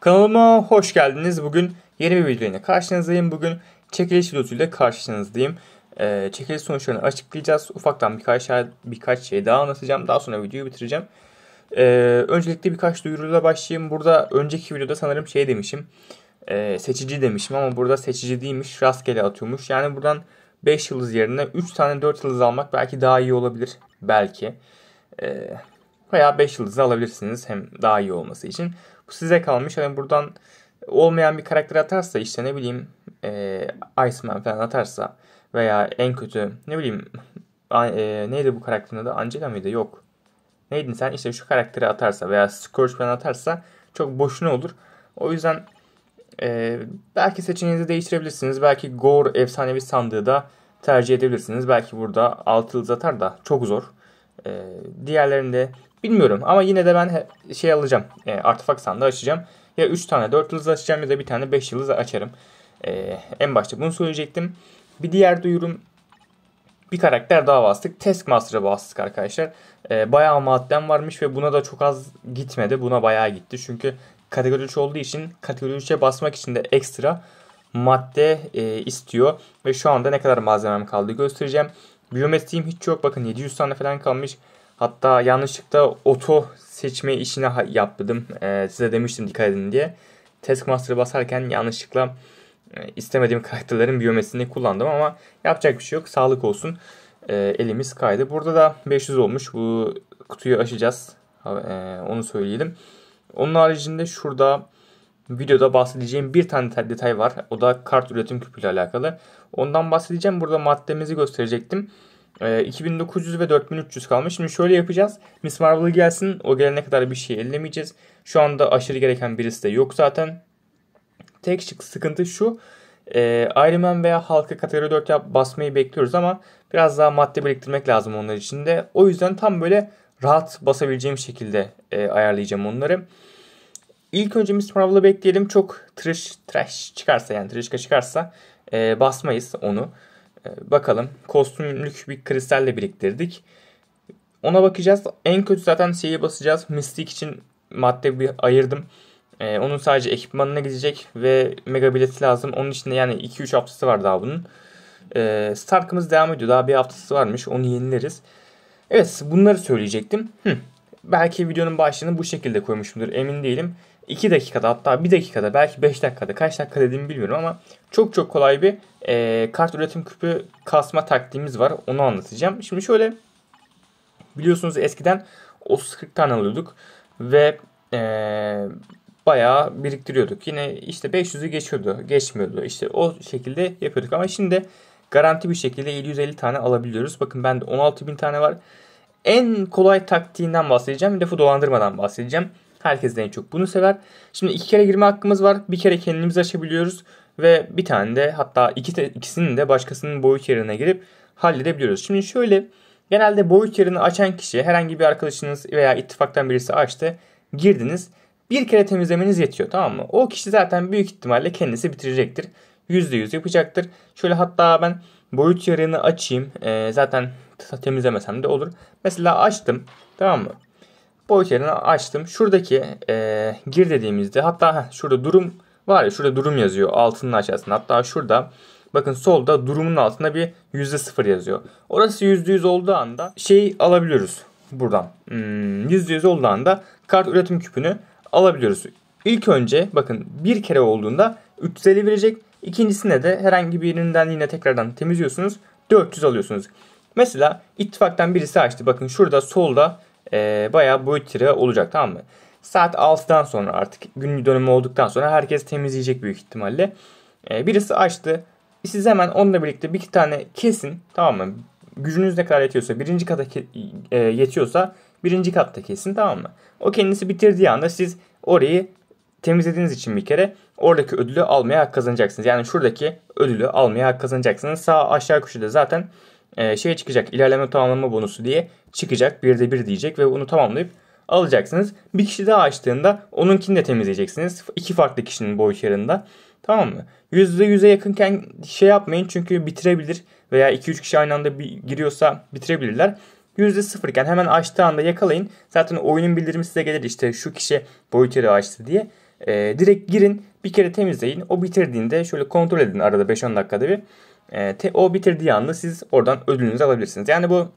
Kanalıma hoş geldiniz. Bugün yeni bir videoyla karşınızdayım. Bugün çekiliş videosuyla karşınızdayım. Ee, çekiliş sonuçlarını açıklayacağız. Ufaktan birkaç, şey, birkaç şey daha anlatacağım. Daha sonra videoyu bitireceğim. Ee, öncelikle birkaç duyuruyla başlayayım. Burada önceki videoda sanırım şey demişim. E, seçici demişim ama burada seçici değilmiş. Rastgele atıyormuş. Yani buradan 5 yıldız yerine 3 tane 4 yıldız almak belki daha iyi olabilir. Belki. Ee, veya 5 yıldızı alabilirsiniz hem daha iyi olması için. Bu size kalmış. Hani buradan olmayan bir karakter atarsa işte ne bileyim e, Iceman falan atarsa veya en kötü ne bileyim e, neydi bu karakterin adı? Angela mıydı? Yok. Neydin sen? işte şu karakteri atarsa veya Scourge falan atarsa çok boşuna olur. O yüzden e, belki seçeneğinizi değiştirebilirsiniz. Belki Gore efsanevi sandığı da tercih edebilirsiniz. Belki burada 6 yıldız atar da çok zor. E, diğerlerinde Bilmiyorum ama yine de ben şey alacağım. E, artifak sandığı açacağım. Ya 3 tane 4 yıldız açacağım ya da bir tane 5 yıldız açarım. E, en başta bunu söyleyecektim. Bir diğer duyurum bir karakter daha bastık. Taskmaster'a bastık arkadaşlar. E, bayağı madden varmış ve buna da çok az gitmedi. Buna bayağı gitti. Çünkü kategori 3 olduğu için kategori 3'e basmak için de ekstra madde e, istiyor. Ve şu anda ne kadar malzemem kaldı göstereceğim. Biyometriğim hiç yok. Bakın 700 tane falan kalmış. Hatta yanlışlıkla oto seçme işini yaptım. E, ee, size demiştim dikkat edin diye. Taskmaster'ı basarken yanlışlıkla e, istemediğim karakterlerin biyomesini kullandım ama yapacak bir şey yok. Sağlık olsun. E, elimiz kaydı. Burada da 500 olmuş. Bu kutuyu açacağız. E, onu söyleyelim. Onun haricinde şurada videoda bahsedeceğim bir tane detay var. O da kart üretim küpüyle alakalı. Ondan bahsedeceğim. Burada maddemizi gösterecektim. E, ee, 2900 ve 4300 kalmış. Şimdi şöyle yapacağız. Miss Marvel gelsin. O gelene kadar bir şey ellemeyeceğiz. Şu anda aşırı gereken birisi de yok zaten. Tek şık sıkıntı şu. E, Iron Man veya Hulk'a kategori 4 yap basmayı bekliyoruz ama biraz daha madde biriktirmek lazım onlar için de. O yüzden tam böyle rahat basabileceğim şekilde e, ayarlayacağım onları. İlk önce Miss Marvel'ı bekleyelim. Çok trash, trash çıkarsa yani trashka çıkarsa e, basmayız onu. Ee, bakalım kostümlük bir kristalle biriktirdik. Ona bakacağız. En kötü zaten şeyi basacağız. Mistik için madde bir ayırdım. Ee, onun sadece ekipmanına gidecek ve mega bileti lazım. Onun için de yani 2-3 haftası var daha bunun. Ee, Stark'ımız devam ediyor. Daha bir haftası varmış. Onu yenileriz. Evet bunları söyleyecektim. Hı. Belki videonun başlığını bu şekilde koymuşumdur. Emin değilim. 2 dakikada hatta 1 dakikada belki 5 dakikada kaç dakika dediğimi bilmiyorum ama çok çok kolay bir e, kart üretim küpü kasma taktiğimiz var. Onu anlatacağım. Şimdi şöyle biliyorsunuz eskiden 30-40 tane alıyorduk ve e, bayağı biriktiriyorduk. Yine işte 500'ü geçiyordu, geçmiyordu. İşte o şekilde yapıyorduk ama şimdi garanti bir şekilde 750 tane alabiliyoruz. Bakın bende 16.000 tane var. En kolay taktiğinden bahsedeceğim. Lafı dolandırmadan bahsedeceğim. Herkes de en çok bunu sever. Şimdi iki kere girme hakkımız var. Bir kere kendimiz açabiliyoruz. Ve bir tane de hatta iki de, ikisinin de başkasının boyut yerine girip halledebiliyoruz. Şimdi şöyle genelde boyut yerini açan kişi herhangi bir arkadaşınız veya ittifaktan birisi açtı. Girdiniz. Bir kere temizlemeniz yetiyor tamam mı? O kişi zaten büyük ihtimalle kendisi bitirecektir. %100 yapacaktır. Şöyle hatta ben boyut yerini açayım. E, zaten temizlemesem de olur. Mesela açtım. Tamam mı? boyutlarını açtım. Şuradaki e, gir dediğimizde hatta heh, şurada durum var ya şurada durum yazıyor altının aşağısında. Hatta şurada bakın solda durumun altında bir %0 yazıyor. Orası %100 olduğu anda şey alabiliyoruz buradan. Hmm, %100 olduğu anda kart üretim küpünü alabiliyoruz. İlk önce bakın bir kere olduğunda 350 verecek. İkincisine de herhangi birinden yine tekrardan temizliyorsunuz. 400 alıyorsunuz. Mesela ittifaktan birisi açtı. Bakın şurada solda e, bayağı boyut çırağı olacak tamam mı? Saat 6'dan sonra artık günlük dönemi olduktan sonra herkes temizleyecek büyük ihtimalle. E, birisi açtı. Siz hemen onunla birlikte bir iki tane kesin tamam mı? Gücünüz ne kadar yetiyorsa birinci kata e, yetiyorsa birinci katta kesin tamam mı? O kendisi bitirdiği anda siz orayı temizlediğiniz için bir kere oradaki ödülü almaya hak kazanacaksınız. Yani şuradaki ödülü almaya hak kazanacaksınız. Sağ aşağı köşede zaten e, şey çıkacak. İlerleme tamamlama bonusu diye çıkacak. Bir de bir diyecek ve bunu tamamlayıp alacaksınız. Bir kişi daha açtığında onunkini de temizleyeceksiniz. İki farklı kişinin boyutlarında. Tamam mı? yüzde %100'e yakınken şey yapmayın çünkü bitirebilir veya 2-3 kişi aynı anda bir giriyorsa bitirebilirler. yüzde sıfırken hemen açtığı anda yakalayın. Zaten oyunun bildirimi size gelir işte şu kişi boyut açtı diye. Ee, direkt girin bir kere temizleyin. O bitirdiğinde şöyle kontrol edin arada 5-10 dakikada bir. E, te, o bitirdiği anda siz oradan ödülünüzü alabilirsiniz. Yani bu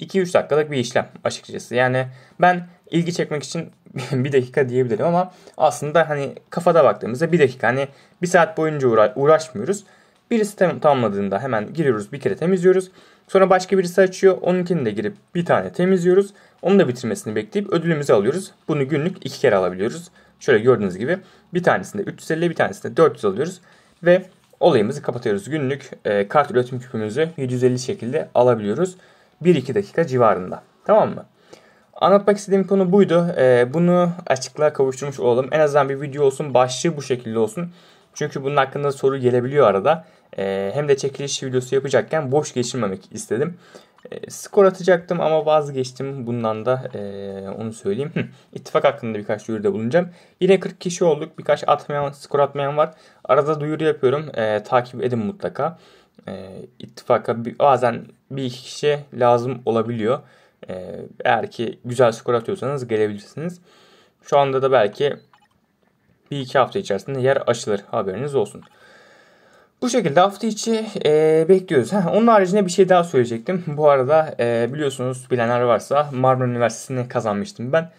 2-3 dakikalık bir işlem açıkçası. Yani ben ilgi çekmek için bir dakika diyebilirim ama aslında hani kafada baktığımızda bir dakika hani bir saat boyunca uğra- uğraşmıyoruz. Birisi tam, tamamladığında hemen giriyoruz bir kere temizliyoruz. Sonra başka birisi açıyor. Onunkini de girip bir tane temizliyoruz. Onu da bitirmesini bekleyip ödülümüzü alıyoruz. Bunu günlük iki kere alabiliyoruz. Şöyle gördüğünüz gibi bir tanesinde 350 bir tanesinde 400 alıyoruz. Ve olayımızı kapatıyoruz. Günlük e, kart üretim küpümüzü 750 şekilde alabiliyoruz. 1-2 dakika civarında. Tamam mı? Anlatmak istediğim konu buydu. E, bunu açıklığa kavuşturmuş olalım. En azından bir video olsun. Başlığı bu şekilde olsun. Çünkü bunun hakkında soru gelebiliyor arada. E, hem de çekiliş videosu yapacakken boş geçirmemek istedim. E, skor atacaktım ama vazgeçtim. Bundan da e, onu söyleyeyim. Hı, hakkında birkaç duyuruda bulunacağım. Yine 40 kişi olduk. Birkaç atmayan, skor atmayan var. Arada duyuru yapıyorum. E, takip edin mutlaka. E, ittifaka bir, bazen bir iki kişi lazım olabiliyor. E, eğer ki güzel skor atıyorsanız gelebilirsiniz. Şu anda da belki bir iki hafta içerisinde yer açılır. Haberiniz olsun. Bu şekilde hafta içi e, bekliyoruz. Heh, onun haricinde bir şey daha söyleyecektim. Bu arada e, biliyorsunuz bilenler varsa Marmara Üniversitesi'ni kazanmıştım ben.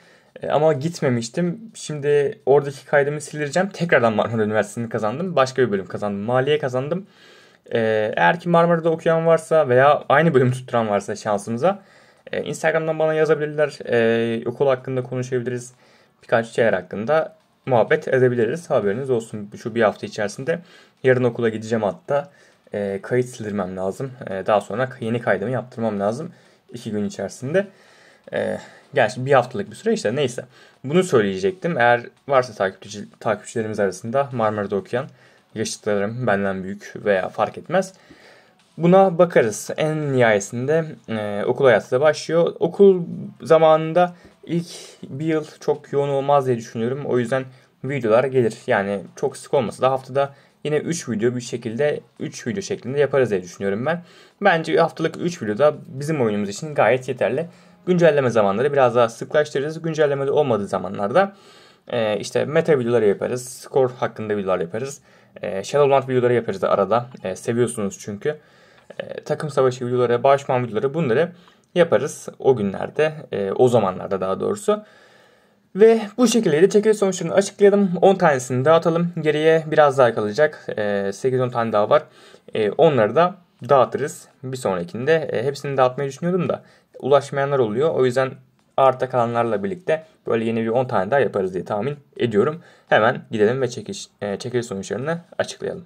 E, ama gitmemiştim. Şimdi oradaki kaydımı sildireceğim. Tekrardan Marmara Üniversitesi'ni kazandım. Başka bir bölüm kazandım. Maliye kazandım. E, eğer ki Marmara'da okuyan varsa veya aynı bölüm tutturan varsa şansımıza e, Instagram'dan bana yazabilirler. E, okul hakkında konuşabiliriz. Birkaç şeyler hakkında muhabbet edebiliriz. Haberiniz olsun şu bir hafta içerisinde. Yarın okula gideceğim hatta. E, kayıt sildirmem lazım. E, daha sonra yeni kaydımı yaptırmam lazım. iki gün içerisinde. E, gerçi bir haftalık bir süre işte neyse. Bunu söyleyecektim. Eğer varsa takipçi, takipçilerimiz arasında Marmara'da okuyan yaşıtlarım benden büyük veya fark etmez. Buna bakarız. En nihayetinde e, okul hayatı da başlıyor. Okul zamanında ilk bir yıl çok yoğun olmaz diye düşünüyorum. O yüzden videolar gelir. Yani çok sık olmasa da haftada yine 3 video bir şekilde 3 video şeklinde yaparız diye düşünüyorum ben. Bence haftalık 3 video da bizim oyunumuz için gayet yeterli. Güncelleme zamanları biraz daha sıklaştırırız. Güncellemede olmadığı zamanlarda e, işte meta videoları yaparız. Skor hakkında videolar yaparız. E, Shadowland videoları yaparız arada. E, seviyorsunuz çünkü. E, takım savaşı videoları, bağışman videoları bunları yaparız o günlerde, e, o zamanlarda daha doğrusu. Ve bu şekilde de çekiliş sonuçlarını açıklayalım. 10 tanesini dağıtalım. Geriye biraz daha kalacak. E, 8-10 tane daha var. E, onları da dağıtırız. Bir sonrakinde e, hepsini dağıtmayı düşünüyordum da ulaşmayanlar oluyor. O yüzden arta kalanlarla birlikte böyle yeni bir 10 tane daha yaparız diye tahmin ediyorum. Hemen gidelim ve çekiş, e, çekiliş sonuçlarını açıklayalım.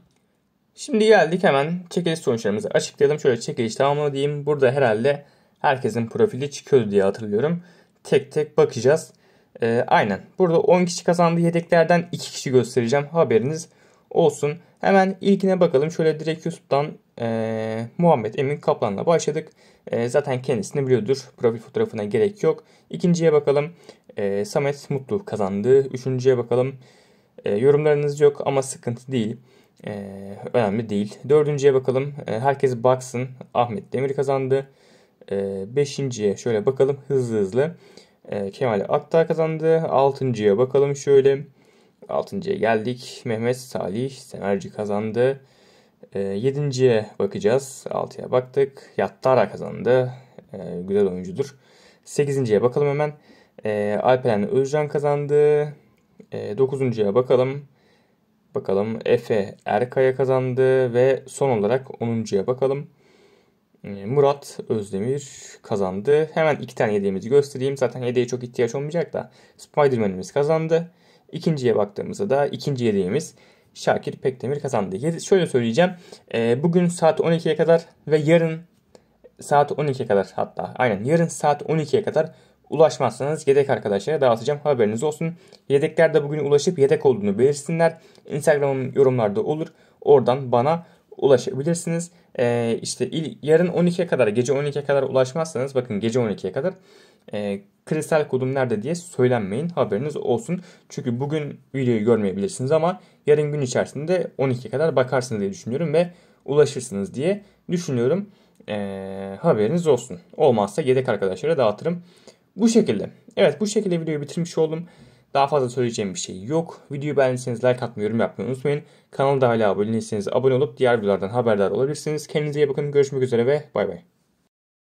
Şimdi geldik hemen çekiliş sonuçlarımızı açıklayalım. Şöyle çekiliş tamamla diyeyim. Burada herhalde herkesin profili çıkıyordu diye hatırlıyorum. Tek tek bakacağız. E, aynen. Burada 10 kişi kazandı. Yedeklerden 2 kişi göstereceğim. Haberiniz olsun. Hemen ilkine bakalım. Şöyle direkt YouTube'dan e, Muhammed Emin Kaplan'la başladık. E, zaten kendisini biliyordur. Profil fotoğrafına gerek yok. İkinciye bakalım. E, Samet Mutlu kazandı. Üçüncüye bakalım. E, yorumlarınız yok ama sıkıntı değil. E, önemli değil. Dördüncüye bakalım. E, herkes baksın. Ahmet Demir kazandı. Ee, beşinciye şöyle bakalım hızlı hızlı. Ee, Kemal Akta kazandı. Altıncıya bakalım şöyle. Altıncıya geldik. Mehmet Salih Semerci kazandı. Ee, yedinciye bakacağız. Altıya baktık. Yattara kazandı. Güzel oyuncudur. Sekizinciye bakalım hemen. Alperen Özcan kazandı. Dokuzuncuya bakalım. Bakalım Efe Erkaya kazandı ve son olarak onuncuya bakalım. Ee, Murat Özdemir kazandı. Hemen iki tane hediyemizi göstereyim. Zaten hediyeye çok ihtiyaç olmayacak da Spiderman'imiz kazandı. İkinciye baktığımızda da ikinci hediyemiz Şakir Pekdemir kazandı. Şöyle söyleyeceğim. Ee, bugün saat 12'ye kadar ve yarın saat 12'ye kadar hatta aynen yarın saat 12'ye kadar ulaşmazsanız yedek arkadaşlara dağıtacağım haberiniz olsun. Yedekler de bugün ulaşıp yedek olduğunu belirsinler. Instagram'ım yorumlarda olur. Oradan bana ulaşabilirsiniz. E, işte il, yarın 12'ye kadar, gece 12'ye kadar ulaşmazsanız bakın gece 12'ye kadar e, kristal kodum nerede diye söylenmeyin. Haberiniz olsun. Çünkü bugün videoyu görmeyebilirsiniz ama yarın gün içerisinde 12'ye kadar bakarsınız diye düşünüyorum ve ulaşırsınız diye düşünüyorum. E, haberiniz olsun. Olmazsa yedek arkadaşlara dağıtırım. Bu şekilde. Evet bu şekilde videoyu bitirmiş oldum. Daha fazla söyleyeceğim bir şey yok. Videoyu beğendiyseniz like atmayı, yorum yapmayı unutmayın. da hala abone değilseniz abone olup diğer videolardan haberdar olabilirsiniz. Kendinize iyi bakın. Görüşmek üzere ve bay bay.